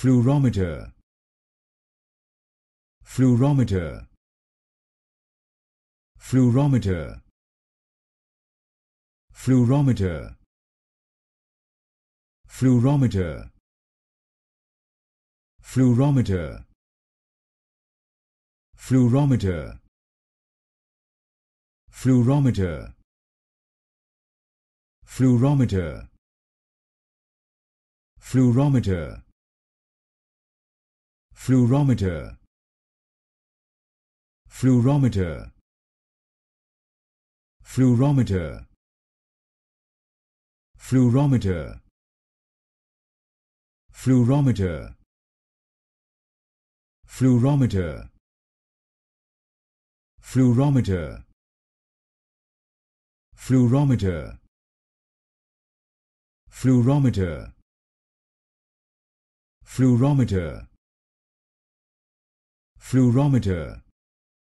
fluorometer fluorometer fluorometer fluorometer fluorometer fluorometer fluorometer fluorometer fluorometer fluorometer fluorometer fluorometer fluorometer fluorometer fluorometer fluorometer fluorometer fluorometer fluorometer fluorometer fluorometer